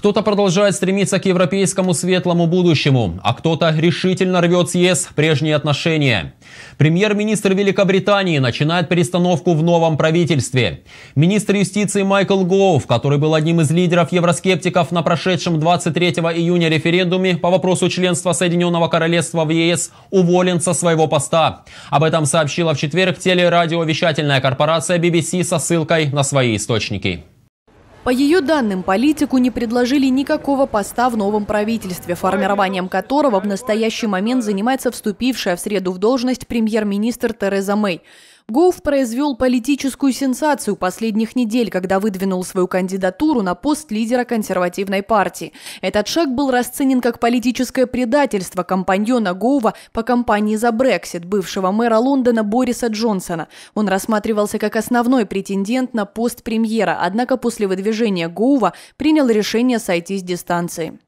Кто-то продолжает стремиться к европейскому светлому будущему, а кто-то решительно рвет съезд прежние отношения. Премьер-министр Великобритании начинает перестановку в новом правительстве. Министр юстиции Майкл Гоув, который был одним из лидеров евроскептиков на прошедшем 23 июня референдуме по вопросу членства Соединенного Королевства в ЕС, уволен со своего поста. Об этом сообщила в четверг телерадиовещательная корпорация BBC со ссылкой на свои источники. По ее данным, политику не предложили никакого поста в новом правительстве, формированием которого в настоящий момент занимается вступившая в среду в должность премьер-министр Тереза Мэй. Гоуф произвел политическую сенсацию последних недель, когда выдвинул свою кандидатуру на пост лидера консервативной партии. Этот шаг был расценен как политическое предательство компаньона Гоува по кампании за Брексит, бывшего мэра Лондона Бориса Джонсона. Он рассматривался как основной претендент на пост премьера, однако после выдвижения Гоува принял решение сойти с дистанции.